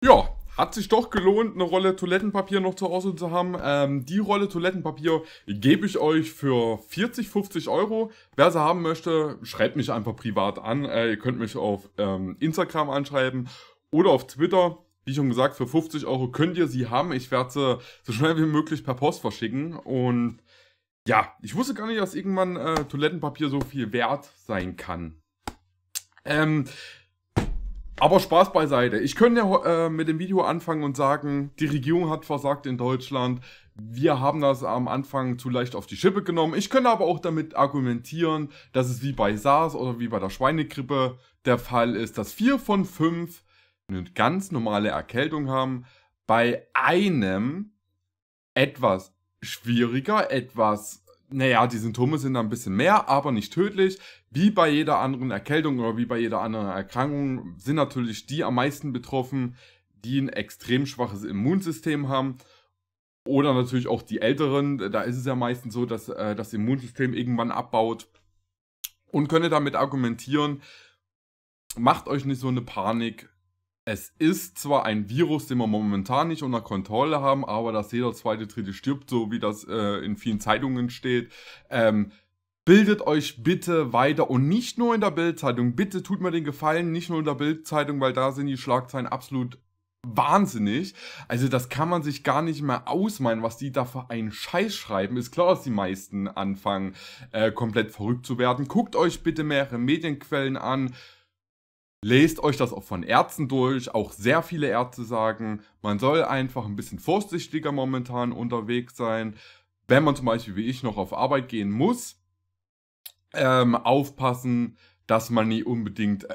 Ja, hat sich doch gelohnt, eine Rolle Toilettenpapier noch zu Hause zu haben. Ähm, die Rolle Toilettenpapier gebe ich euch für 40, 50 Euro. Wer sie haben möchte, schreibt mich einfach privat an. Äh, ihr könnt mich auf ähm, Instagram anschreiben oder auf Twitter. Wie schon gesagt, für 50 Euro könnt ihr sie haben. Ich werde sie so schnell wie möglich per Post verschicken. Und ja, ich wusste gar nicht, dass irgendwann äh, Toilettenpapier so viel wert sein kann. Ähm, aber Spaß beiseite. Ich könnte ja äh, mit dem Video anfangen und sagen, die Regierung hat versagt in Deutschland. Wir haben das am Anfang zu leicht auf die Schippe genommen. Ich könnte aber auch damit argumentieren, dass es wie bei SARS oder wie bei der Schweinegrippe der Fall ist, dass vier von fünf eine ganz normale Erkältung haben. Bei einem etwas schwieriger, etwas naja, die Symptome sind ein bisschen mehr, aber nicht tödlich. Wie bei jeder anderen Erkältung oder wie bei jeder anderen Erkrankung sind natürlich die am meisten betroffen, die ein extrem schwaches Immunsystem haben. Oder natürlich auch die Älteren, da ist es ja meistens so, dass äh, das Immunsystem irgendwann abbaut. Und könnt ihr damit argumentieren, macht euch nicht so eine Panik, es ist zwar ein Virus, den wir momentan nicht unter Kontrolle haben, aber dass jeder zweite, dritte stirbt, so wie das äh, in vielen Zeitungen steht. Ähm, bildet euch bitte weiter und nicht nur in der Bildzeitung. Bitte tut mir den Gefallen, nicht nur in der Bildzeitung, weil da sind die Schlagzeilen absolut wahnsinnig. Also das kann man sich gar nicht mehr ausmalen, was die da für einen Scheiß schreiben. Ist klar, dass die meisten anfangen, äh, komplett verrückt zu werden. Guckt euch bitte mehrere Medienquellen an. Lest euch das auch von Ärzten durch. Auch sehr viele Ärzte sagen, man soll einfach ein bisschen vorsichtiger momentan unterwegs sein. Wenn man zum Beispiel wie ich noch auf Arbeit gehen muss, ähm, aufpassen, dass man nie unbedingt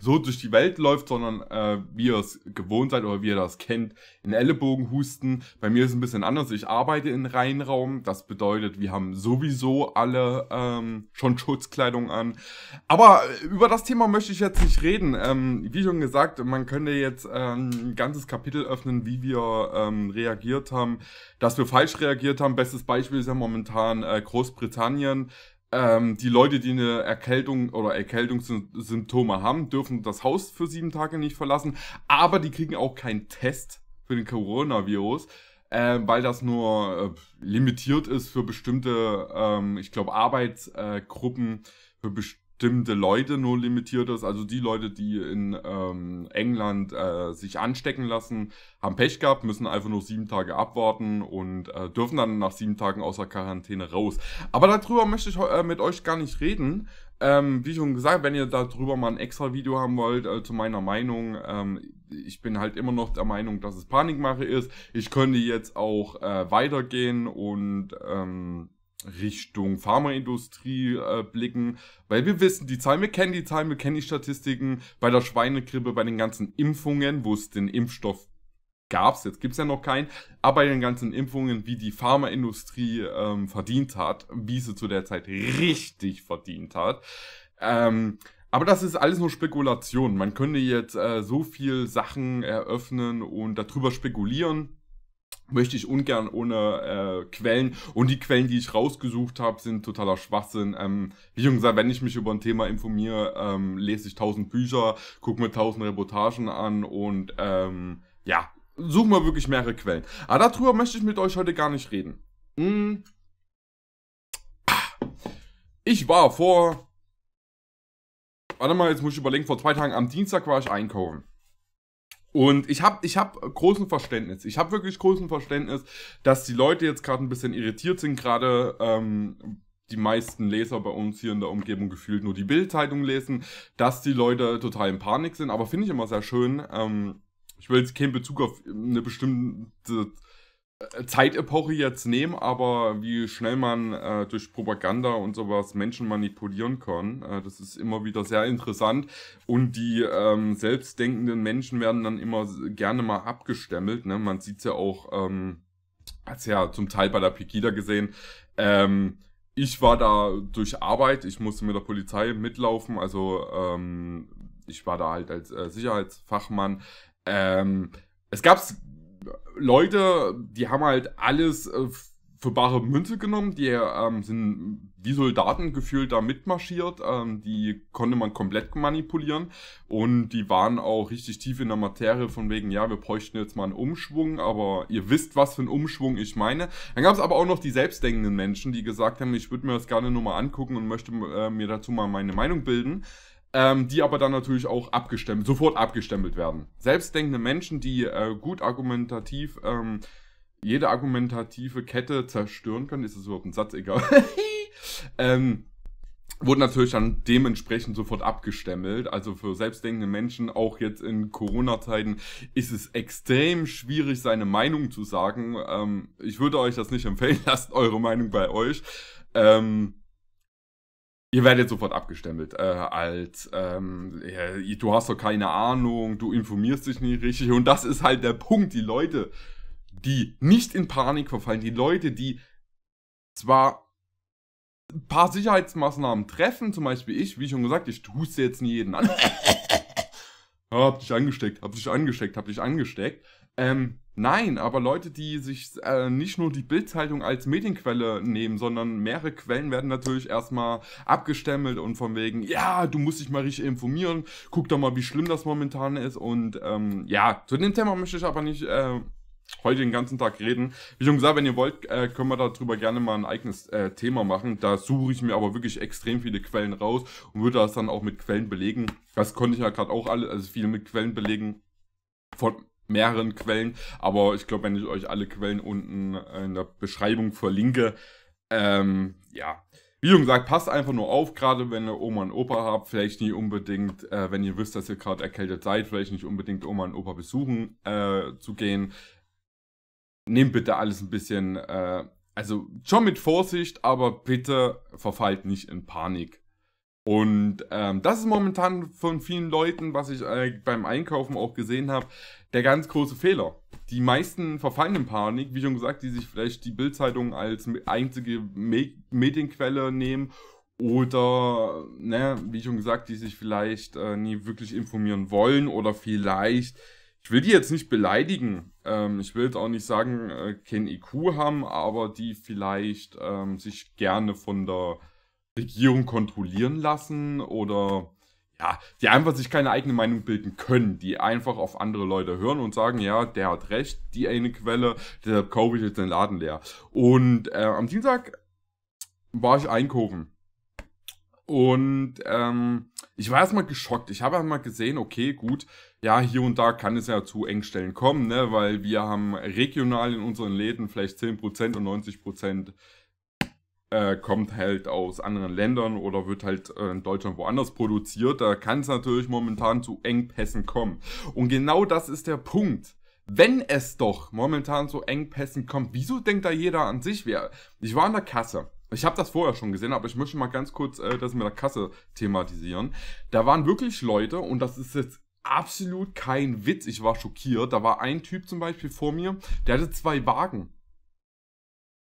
so durch die Welt läuft, sondern äh, wie ihr es gewohnt seid oder wie ihr das kennt, in Ellenbogen husten. Bei mir ist es ein bisschen anders. Ich arbeite in Reinraum. Das bedeutet, wir haben sowieso alle ähm, schon Schutzkleidung an. Aber äh, über das Thema möchte ich jetzt nicht reden. Ähm, wie schon gesagt, man könnte jetzt ähm, ein ganzes Kapitel öffnen, wie wir ähm, reagiert haben, dass wir falsch reagiert haben. Bestes Beispiel ist ja momentan äh, Großbritannien ähm, die Leute, die eine Erkältung oder Erkältungssymptome haben, dürfen das Haus für sieben Tage nicht verlassen, aber die kriegen auch keinen Test für den Coronavirus, äh, weil das nur äh, limitiert ist für bestimmte, ähm, ich glaube, Arbeitsgruppen, äh, für bestimmte bestimmte Leute nur limitiert ist. Also die Leute, die in ähm, England äh, sich anstecken lassen, haben Pech gehabt, müssen einfach nur sieben Tage abwarten und äh, dürfen dann nach sieben Tagen aus der Quarantäne raus. Aber darüber möchte ich äh, mit euch gar nicht reden. Ähm, wie schon gesagt, wenn ihr darüber mal ein extra Video haben wollt, äh, zu meiner Meinung, ähm, ich bin halt immer noch der Meinung, dass es Panikmache ist. Ich könnte jetzt auch äh, weitergehen und ähm, Richtung Pharmaindustrie äh, blicken, weil wir wissen die Zahlen, wir kennen die Zahlen, wir kennen die Statistiken bei der Schweinegrippe, bei den ganzen Impfungen, wo es den Impfstoff gab, jetzt gibt's ja noch keinen, aber bei den ganzen Impfungen, wie die Pharmaindustrie ähm, verdient hat, wie sie zu der Zeit richtig verdient hat. Ähm, aber das ist alles nur Spekulation. Man könnte jetzt äh, so viel Sachen eröffnen und darüber spekulieren möchte ich ungern ohne äh, Quellen. Und die Quellen, die ich rausgesucht habe, sind totaler Schwachsinn. Ähm, wie schon gesagt, wenn ich mich über ein Thema informiere, ähm, lese ich tausend Bücher, gucke mir tausend Reportagen an und ähm, ja, suche mal wirklich mehrere Quellen. Aber ah, darüber möchte ich mit euch heute gar nicht reden. Hm. Ah. Ich war vor... Warte mal, jetzt muss ich überlegen, vor zwei Tagen am Dienstag war ich einkaufen. Und ich habe ich hab großen Verständnis. Ich habe wirklich großen Verständnis, dass die Leute jetzt gerade ein bisschen irritiert sind, gerade ähm, die meisten Leser bei uns hier in der Umgebung gefühlt nur die Bildzeitung lesen, dass die Leute total in Panik sind. Aber finde ich immer sehr schön. Ähm, ich will jetzt keinen Bezug auf eine bestimmte Zeitepoche jetzt nehmen, aber wie schnell man äh, durch Propaganda und sowas Menschen manipulieren kann, äh, das ist immer wieder sehr interessant. Und die ähm, selbstdenkenden Menschen werden dann immer gerne mal abgestemmelt. Ne? Man sieht es ja auch, ähm, hat ja zum Teil bei der Pegida gesehen, ähm, ich war da durch Arbeit, ich musste mit der Polizei mitlaufen, also ähm, ich war da halt als äh, Sicherheitsfachmann. Ähm, es gab's Leute, die haben halt alles äh, für bare Münze genommen. Die ähm, sind wie Soldaten gefühlt da mitmarschiert. Ähm, die konnte man komplett manipulieren. Und die waren auch richtig tief in der Materie von wegen, ja, wir bräuchten jetzt mal einen Umschwung. Aber ihr wisst, was für einen Umschwung ich meine. Dann gab es aber auch noch die selbstdenkenden Menschen, die gesagt haben, ich würde mir das gerne nur mal angucken und möchte äh, mir dazu mal meine Meinung bilden ähm, die aber dann natürlich auch abgestempelt, sofort abgestempelt werden. Selbstdenkende Menschen, die äh, gut argumentativ ähm, jede argumentative Kette zerstören können, ist es überhaupt ein Satz, egal. ähm, wurden natürlich dann dementsprechend sofort abgestempelt. Also für selbstdenkende Menschen, auch jetzt in Corona-Zeiten, ist es extrem schwierig, seine Meinung zu sagen. Ähm, ich würde euch das nicht empfehlen, lasst eure Meinung bei euch. Ähm, Ihr werdet sofort abgestempelt äh, als ähm, ja, du hast doch keine Ahnung, du informierst dich nicht richtig. Und das ist halt der Punkt. Die Leute, die nicht in Panik verfallen, die Leute, die zwar ein paar Sicherheitsmaßnahmen treffen, zum Beispiel ich, wie schon gesagt, ich huste jetzt nie jeden an. hab dich angesteckt, hab dich angesteckt, hab dich angesteckt. Ähm, nein, aber Leute, die sich äh, nicht nur die Bildzeitung als Medienquelle nehmen, sondern mehrere Quellen werden natürlich erstmal abgestempelt und von wegen, ja, du musst dich mal richtig informieren, guck doch mal, wie schlimm das momentan ist. Und ähm, ja, zu dem Thema möchte ich aber nicht. Äh, heute den ganzen Tag reden. Wie schon gesagt, wenn ihr wollt, äh, können wir darüber gerne mal ein eigenes äh, Thema machen. Da suche ich mir aber wirklich extrem viele Quellen raus und würde das dann auch mit Quellen belegen. Das konnte ich ja gerade auch alle, also viel mit Quellen belegen. Von, mehreren Quellen. Aber ich glaube, wenn ich euch alle Quellen unten in der Beschreibung verlinke, ähm, ja. Wie schon gesagt, passt einfach nur auf, gerade wenn ihr Oma und Opa habt, vielleicht nicht unbedingt, äh, wenn ihr wisst, dass ihr gerade erkältet seid, vielleicht nicht unbedingt Oma und Opa besuchen äh, zu gehen. Nehmt bitte alles ein bisschen, äh, also schon mit Vorsicht, aber bitte verfallt nicht in Panik. Und ähm, das ist momentan von vielen Leuten, was ich äh, beim Einkaufen auch gesehen habe, der ganz große Fehler. Die meisten verfallen in Panik, wie schon gesagt, die sich vielleicht die Bildzeitung als einzige Me Medienquelle nehmen oder, ne, wie schon gesagt, die sich vielleicht äh, nie wirklich informieren wollen oder vielleicht, ich will die jetzt nicht beleidigen, ähm, ich will jetzt auch nicht sagen, äh, kein IQ haben, aber die vielleicht ähm, sich gerne von der Regierung kontrollieren lassen oder ja, die einfach sich keine eigene Meinung bilden können, die einfach auf andere Leute hören und sagen, ja, der hat recht, die eine Quelle, deshalb kaufe ich jetzt den Laden leer. Und äh, am Dienstag war ich einkaufen. Und ähm, ich war erstmal geschockt. Ich habe einmal gesehen, okay, gut, ja, hier und da kann es ja zu Engstellen kommen, ne? weil wir haben regional in unseren Läden vielleicht 10% und 90% äh, kommt halt aus anderen Ländern oder wird halt äh, in Deutschland woanders produziert. Da kann es natürlich momentan zu Engpässen kommen. Und genau das ist der Punkt. Wenn es doch momentan zu Engpässen kommt, wieso denkt da jeder an sich? Wer? Ich war in der Kasse. Ich habe das vorher schon gesehen, aber ich möchte mal ganz kurz äh, das mit der Kasse thematisieren. Da waren wirklich Leute, und das ist jetzt absolut kein Witz, ich war schockiert. Da war ein Typ zum Beispiel vor mir, der hatte zwei Wagen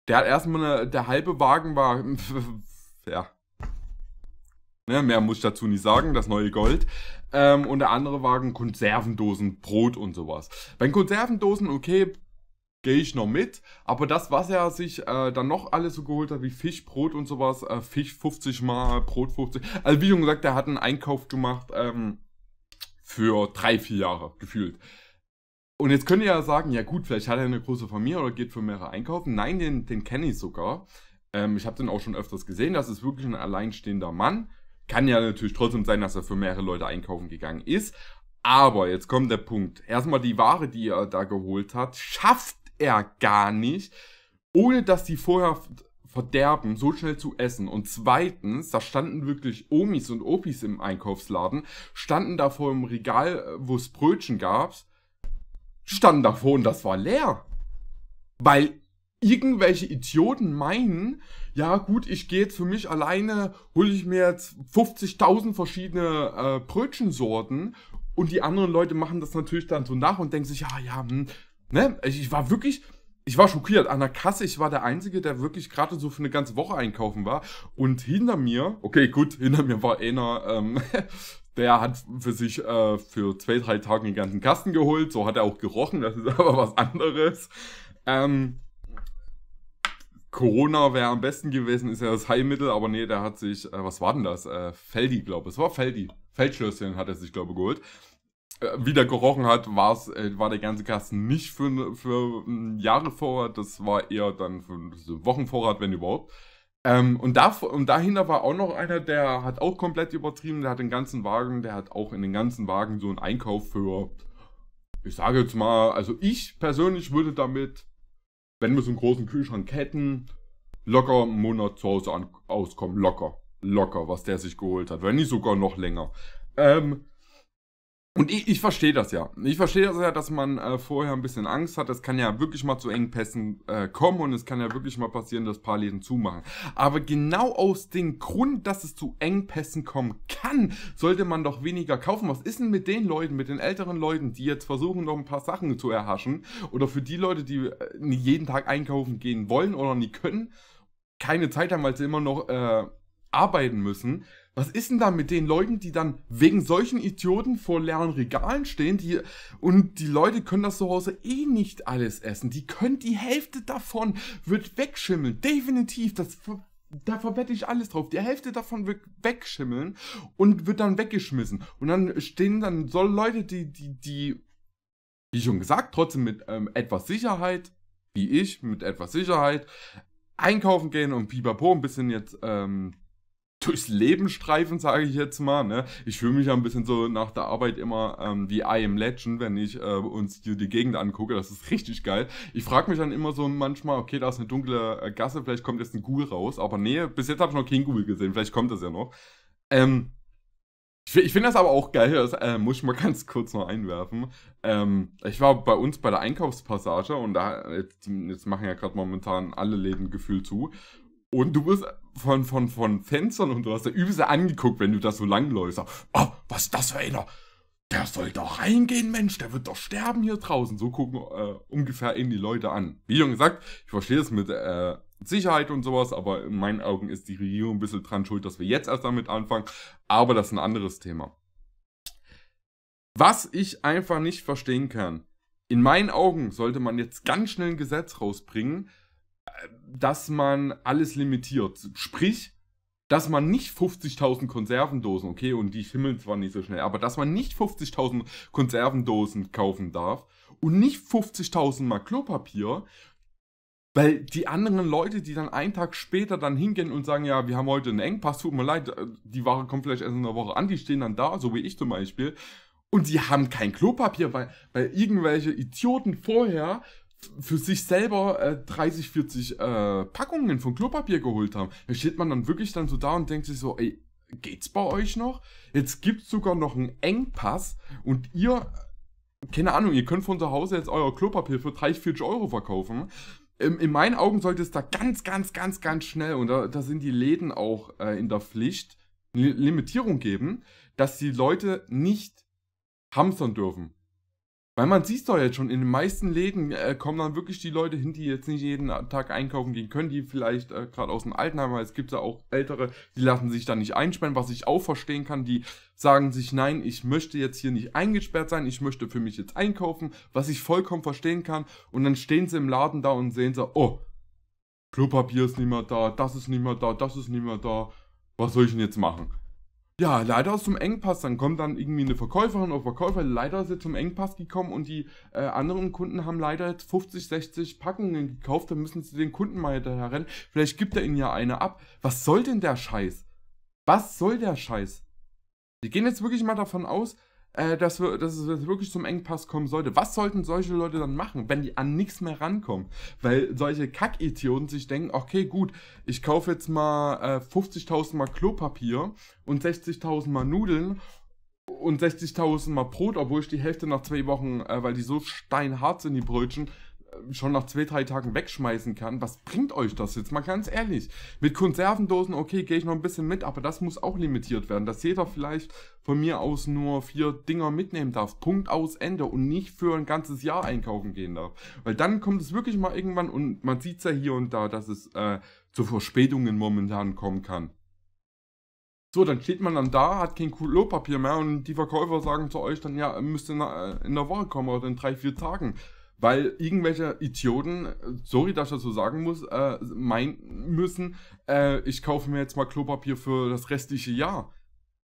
der hat erstmal eine, der halbe Wagen war, ja. Ne, mehr muss ich dazu nicht sagen, das neue Gold. Ähm, und der andere Wagen Konservendosen, Brot und sowas. Bei Konservendosen, okay, gehe ich noch mit. Aber das, was er sich äh, dann noch alles so geholt hat, wie Fisch, Brot und sowas, äh, Fisch 50 mal, Brot 50. Also wie schon gesagt, der hat einen Einkauf gemacht ähm, für drei, vier Jahre gefühlt. Und jetzt könnt ihr ja sagen, ja gut, vielleicht hat er eine große Familie oder geht für mehrere einkaufen. Nein, den, den kenne ich sogar. Ähm, ich habe den auch schon öfters gesehen. Das ist wirklich ein alleinstehender Mann. Kann ja natürlich trotzdem sein, dass er für mehrere Leute einkaufen gegangen ist. Aber jetzt kommt der Punkt. Erstmal die Ware, die er da geholt hat, schafft er gar nicht, ohne dass die vorher verderben, so schnell zu essen. Und zweitens, da standen wirklich Omis und Opis im Einkaufsladen, standen da vor dem Regal, äh, wo es Brötchen gab standen davor und das war leer. Weil irgendwelche Idioten meinen, ja gut, ich gehe jetzt für mich alleine, hole ich mir jetzt 50.000 verschiedene äh, Brötchensorten und die anderen Leute machen das natürlich dann so nach und denken sich, ja, ja, hm, ne? Ich, ich war wirklich, ich war schockiert. An der Kasse, ich war der Einzige, der wirklich gerade so für eine ganze Woche einkaufen war. Und hinter mir, okay, gut, hinter mir war einer, ähm, der hat für sich äh, für zwei, drei Tage den ganzen Kasten geholt. So hat er auch gerochen, das ist aber was anderes. Ähm, Corona wäre am besten gewesen, ist ja das Heilmittel, aber nee, der hat sich, äh, was war denn das? Äh, Feldi, glaube ich. Es war Feldi. Feldschlösschen hat er sich, glaube ich, geholt. Äh, wie der gerochen hat, war's, äh, war der ganze Kasten nicht für, für Jahre Vorrat, das war eher dann für einen Wochenvorrat, wenn überhaupt. Ähm, und, da, und dahinter war auch noch einer, der hat auch komplett übertrieben. Der hat den ganzen Wagen, der hat auch in den ganzen Wagen so einen Einkauf für, ich sage jetzt mal, also ich persönlich würde damit, wenn wir so einen großen Kühlschrank hätten, locker einen Monat zu Hause an, auskommen. Locker. Locker, was der sich geholt hat. Wenn nicht sogar noch länger. Ähm, und ich, ich verstehe das ja. Ich verstehe das ja, dass man äh, vorher ein bisschen Angst hat. Es kann ja wirklich mal zu Engpässen äh, kommen und es kann ja wirklich mal passieren, dass paar Läden zumachen. Aber genau aus dem Grund, dass es zu Engpässen kommen kann, sollte man doch weniger kaufen. Was ist denn mit den Leuten, mit den älteren Leuten, die jetzt versuchen, noch ein paar Sachen zu erhaschen? Oder für die Leute, die äh, jeden Tag einkaufen gehen wollen oder nie können, keine Zeit haben, weil sie immer noch äh, arbeiten müssen was ist denn da mit den Leuten, die dann wegen solchen Idioten vor leeren Regalen stehen, die und die Leute können das zu Hause eh nicht alles essen. Die können die Hälfte davon wird wegschimmeln. Definitiv, das da verwette ich alles drauf. Die Hälfte davon wird wegschimmeln und wird dann weggeschmissen. Und dann stehen dann so Leute, die die die wie schon gesagt, trotzdem mit ähm, etwas Sicherheit, wie ich, mit etwas Sicherheit, einkaufen gehen und pipapo, ein bisschen jetzt ähm, durchs Leben streifen, sage ich jetzt mal. Ne? Ich fühle mich ja ein bisschen so nach der Arbeit immer ähm, wie I am Legend, wenn ich äh, uns die, die Gegend angucke. Das ist richtig geil. Ich frage mich dann immer so manchmal, okay, da ist eine dunkle äh, Gasse, vielleicht kommt jetzt ein Ghoul raus. Aber nee, bis jetzt habe ich noch keinen Ghoul gesehen. Vielleicht kommt das ja noch. Ähm, ich, finde das aber auch geil, das äh, muss ich mal ganz kurz noch einwerfen. Ähm, ich war bei uns bei der Einkaufspassage und da, jetzt, jetzt machen ja gerade momentan alle Läden gefühlt zu. Und du wirst von, von, von Fenstern und du hast da übelst angeguckt, wenn du da so langläufst. Ah, oh, was ist das für einer? Der soll doch reingehen, Mensch, der wird doch sterben hier draußen. So gucken äh, ungefähr eben die Leute an. Wie schon gesagt, ich verstehe das mit äh, Sicherheit und sowas, aber in meinen Augen ist die Regierung ein bisschen dran schuld, dass wir jetzt erst damit anfangen. Aber das ist ein anderes Thema. Was ich einfach nicht verstehen kann, in meinen Augen sollte man jetzt ganz schnell ein Gesetz rausbringen, dass man alles limitiert. Sprich, dass man nicht 50.000 Konservendosen, okay, und die schimmeln zwar nicht so schnell, aber dass man nicht 50.000 Konservendosen kaufen darf und nicht 50.000 mal Klopapier, weil die anderen Leute, die dann einen Tag später dann hingehen und sagen, ja, wir haben heute einen Engpass, tut mir leid, die Ware kommt vielleicht erst in einer Woche an, die stehen dann da, so wie ich zum Beispiel, und die haben kein Klopapier, weil, weil irgendwelche Idioten vorher für sich selber äh, 30, 40 äh, Packungen von Klopapier geholt haben. Da steht man dann wirklich dann so da und denkt sich so, ey, geht's bei euch noch? Jetzt gibt's sogar noch einen Engpass und ihr, keine Ahnung, ihr könnt von zu Hause jetzt euer Klopapier für 30, 40 Euro verkaufen. In, ähm, in meinen Augen sollte es da ganz, ganz, ganz, ganz schnell, und da, da sind die Läden auch äh, in der Pflicht, eine Limitierung geben, dass die Leute nicht hamstern dürfen. Weil man sieht doch jetzt schon, in den meisten Läden äh, kommen dann wirklich die Leute hin, die jetzt nicht jeden Tag einkaufen gehen können, die vielleicht äh, gerade aus dem Altenheim, weil es gibt ja auch Ältere, die lassen sich da nicht einsperren, was ich auch verstehen kann, die sagen sich, nein, ich möchte jetzt hier nicht eingesperrt sein, ich möchte für mich jetzt einkaufen, was ich vollkommen verstehen kann. Und dann stehen sie im Laden da und sehen so, oh, Klopapier ist nicht mehr da, das ist nicht mehr da, das ist nicht mehr da, was soll ich denn jetzt machen? ja, leider ist zum Engpass. Dann kommt dann irgendwie eine Verkäuferin oder Verkäufer. Leider ist sie zum Engpass gekommen und die äh, anderen Kunden haben leider 50, 60 Packungen gekauft. Dann müssen sie den Kunden mal rennen. Vielleicht gibt er ihnen ja eine ab. Was soll denn der Scheiß? Was soll der Scheiß? Die gehen jetzt wirklich mal davon aus, äh, dass, wir, dass es wirklich zum Engpass kommen sollte. Was sollten solche Leute dann machen, wenn die an nichts mehr rankommen? Weil solche Kackidioten sich denken, okay, gut, ich kaufe jetzt mal äh, 50.000 Mal Klopapier und 60.000 Mal Nudeln und 60.000 Mal Brot, obwohl ich die Hälfte nach zwei Wochen, äh, weil die so steinhart sind, die Brötchen, schon nach zwei, drei Tagen wegschmeißen kann, was bringt euch das jetzt mal ganz ehrlich? Mit Konservendosen, okay, gehe ich noch ein bisschen mit, aber das muss auch limitiert werden, dass jeder vielleicht von mir aus nur vier Dinger mitnehmen darf, Punkt aus Ende und nicht für ein ganzes Jahr einkaufen gehen darf. Weil dann kommt es wirklich mal irgendwann und man sieht es ja hier und da, dass es äh, zu Verspätungen momentan kommen kann. So, dann steht man dann da, hat kein Klopapier mehr und die Verkäufer sagen zu euch dann, ja, müsst in, äh, in der Woche kommen oder in drei, vier Tagen weil irgendwelche Idioten, äh, sorry, dass ich das so sagen muss, äh, meinen müssen, äh, ich kaufe mir jetzt mal Klopapier für das restliche Jahr.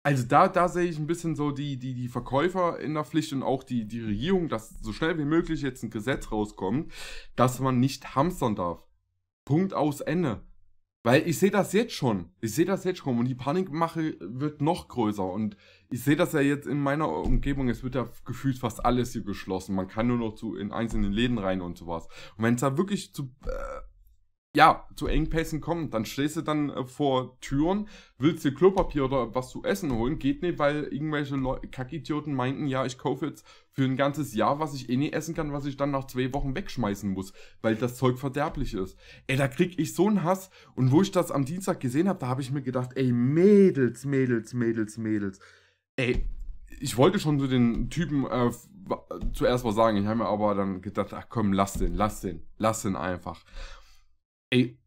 Also da, da sehe ich ein bisschen so die, die, die Verkäufer in der Pflicht und auch die, die Regierung, dass so schnell wie möglich jetzt ein Gesetz rauskommt, dass man nicht hamstern darf. Punkt aus Ende. Weil ich sehe das jetzt schon. Ich sehe das jetzt schon. Und die Panikmache wird noch größer. Und ich sehe das ja jetzt in meiner Umgebung. Es wird ja gefühlt fast alles hier geschlossen. Man kann nur noch zu, in einzelnen Läden rein und sowas. Und wenn es da wirklich zu äh, ja, zu Engpässen kommen. Dann stehst du dann äh, vor Türen, willst dir Klopapier oder was zu essen holen, geht nicht, weil irgendwelche Le Kackidioten meinten, ja, ich kaufe jetzt für ein ganzes Jahr, was ich eh nie essen kann, was ich dann nach zwei Wochen wegschmeißen muss, weil das Zeug verderblich ist. Ey, da krieg ich so einen Hass. Und wo ich das am Dienstag gesehen habe, da habe ich mir gedacht, ey, Mädels, Mädels, Mädels, Mädels. Ey, ich wollte schon zu den Typen äh, zuerst was sagen, ich habe mir aber dann gedacht, ach komm, lass den, lass den, lass den einfach. Ey,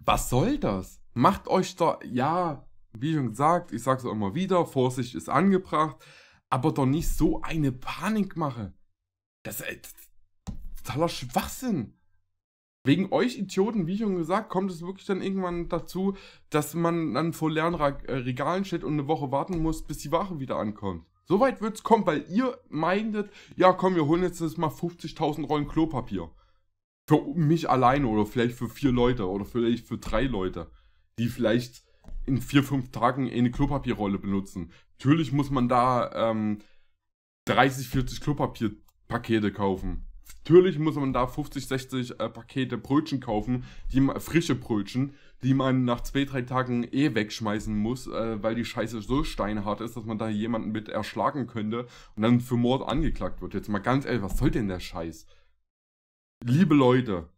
was soll das? Macht euch da, ja, wie schon gesagt, ich sag's auch immer wieder, Vorsicht ist angebracht, aber doch nicht so eine Panikmache. Äh, das ist totaler Schwachsinn. Wegen euch Idioten, wie schon gesagt, kommt es wirklich dann irgendwann dazu, dass man dann vor leeren äh, Regalen steht und eine Woche warten muss, bis die Ware wieder ankommt. So weit wird's kommen, weil ihr meintet, ja komm, wir holen jetzt mal 50.000 Rollen Klopapier für mich alleine oder vielleicht für vier Leute oder vielleicht für drei Leute, die vielleicht in vier, fünf Tagen eine Klopapierrolle benutzen. Natürlich muss man da ähm, 30, 40 Klopapierpakete kaufen. Natürlich muss man da 50, 60 äh, Pakete Brötchen kaufen, die frische Brötchen, die man nach zwei, drei Tagen eh wegschmeißen muss, äh, weil die Scheiße so steinhart ist, dass man da jemanden mit erschlagen könnte und dann für Mord angeklagt wird. Jetzt mal ganz ehrlich, was soll denn der Scheiß? liebe Leute,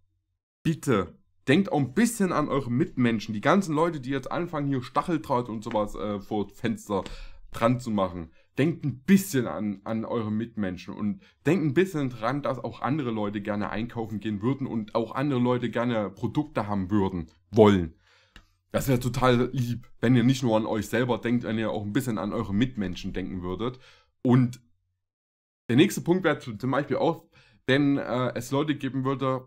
bitte denkt auch ein bisschen an eure Mitmenschen. Die ganzen Leute, die jetzt anfangen, hier Stacheldraht und sowas äh, vor Fenster dran zu machen. Denkt ein bisschen an, an eure Mitmenschen und denkt ein bisschen dran, dass auch andere Leute gerne einkaufen gehen würden und auch andere Leute gerne Produkte haben würden, wollen. Das wäre total lieb, wenn ihr nicht nur an euch selber denkt, wenn ihr auch ein bisschen an eure Mitmenschen denken würdet. Und der nächste Punkt wäre zum Beispiel auch, denn äh, es Leute geben würde,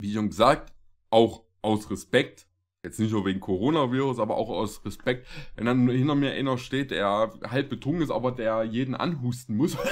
wie schon gesagt, auch aus Respekt, jetzt nicht nur wegen Coronavirus, aber auch aus Respekt, wenn dann hinter mir einer steht, der halb betrunken ist, aber der jeden anhusten muss.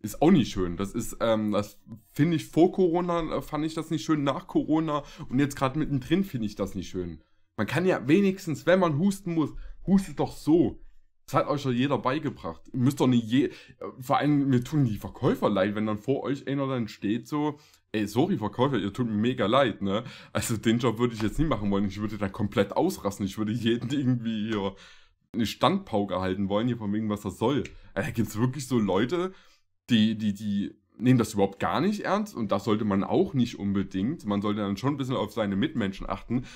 ist auch nicht schön. Das ist, ähm, das finde ich vor Corona, äh, fand ich das nicht schön, nach Corona und jetzt gerade mittendrin finde ich das nicht schön. Man kann ja wenigstens, wenn man husten muss, hustet doch so. Das hat euch ja jeder beigebracht. Ihr müsst doch nicht je. Vor allem, mir tun die Verkäufer leid, wenn dann vor euch einer dann steht so, ey, sorry, Verkäufer, ihr tut mir mega leid, ne? Also den Job würde ich jetzt nie machen wollen. Ich würde da komplett ausrasten. Ich würde jeden irgendwie hier eine Standpauke halten wollen, hier von wegen, was das soll. Äh, da gibt es wirklich so Leute, die, die, die nehmen das überhaupt gar nicht ernst und das sollte man auch nicht unbedingt. Man sollte dann schon ein bisschen auf seine Mitmenschen achten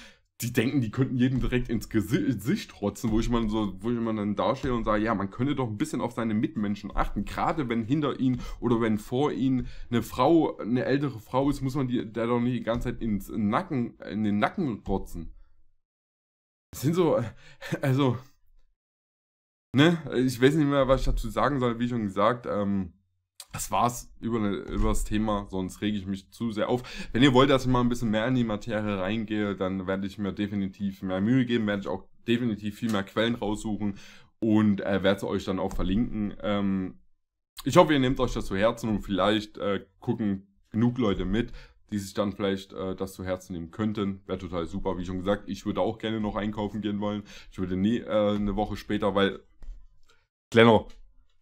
die denken, die könnten jedem direkt ins Gesicht trotzen, wo ich mal so, wo ich mal dann dastehe und sage, ja, man könnte doch ein bisschen auf seine Mitmenschen achten. Gerade wenn hinter ihnen oder wenn vor ihnen eine Frau, eine ältere Frau ist, muss man die, der doch nicht die ganze Zeit ins Nacken, in den Nacken trotzen. Das sind so, also, ne, ich weiß nicht mehr, was ich dazu sagen soll, wie schon gesagt, ähm, das war's über, ne, über das Thema, sonst rege ich mich zu sehr auf. Wenn ihr wollt, dass ich mal ein bisschen mehr in die Materie reingehe, dann werde ich mir definitiv mehr Mühe geben, werde ich auch definitiv viel mehr Quellen raussuchen und äh, werde sie euch dann auch verlinken. Ähm, ich hoffe, ihr nehmt euch das zu Herzen und vielleicht äh, gucken genug Leute mit, die sich dann vielleicht äh, das zu Herzen nehmen könnten. Wäre total super, wie schon gesagt. Ich würde auch gerne noch einkaufen gehen wollen. Ich würde nie äh, eine Woche später, weil... Glenner,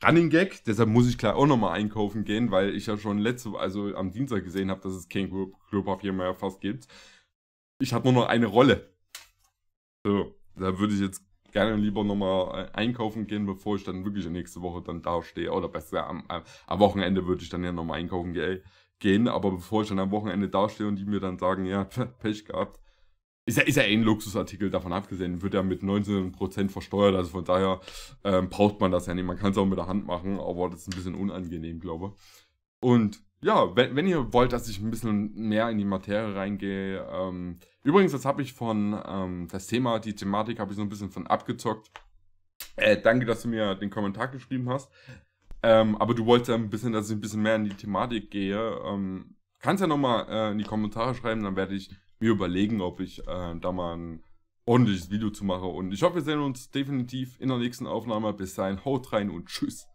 Running Gag, deshalb muss ich klar auch nochmal einkaufen gehen, weil ich ja schon letzte, also am Dienstag gesehen habe, dass es kein Klopapier mehr fast gibt. Ich habe nur noch eine Rolle. So, da würde ich jetzt gerne lieber nochmal äh, einkaufen gehen, bevor ich dann wirklich nächste Woche dann dastehe. Oder besser, am, am Wochenende würde ich dann ja nochmal einkaufen gehen. Aber bevor ich dann am Wochenende dastehe und die mir dann sagen, ja, Pech gehabt, ist ja, ist ja eh ein Luxusartikel, davon abgesehen, wird ja mit 19% versteuert, also von daher ähm, braucht man das ja nicht. Man kann es auch mit der Hand machen, aber das ist ein bisschen unangenehm, glaube ich. Und ja, wenn, wenn ihr wollt, dass ich ein bisschen mehr in die Materie reingehe, ähm, übrigens, das habe ich von, ähm, das Thema, die Thematik habe ich so ein bisschen von abgezockt. Äh, danke, dass du mir den Kommentar geschrieben hast. Ähm, aber du wolltest ja ein bisschen, dass ich ein bisschen mehr in die Thematik gehe. Ähm, kannst ja nochmal äh, in die Kommentare schreiben, dann werde ich mir überlegen, ob ich äh, da mal ein ordentliches Video zu mache. Und ich hoffe, wir sehen uns definitiv in der nächsten Aufnahme. Bis dahin, haut rein und tschüss.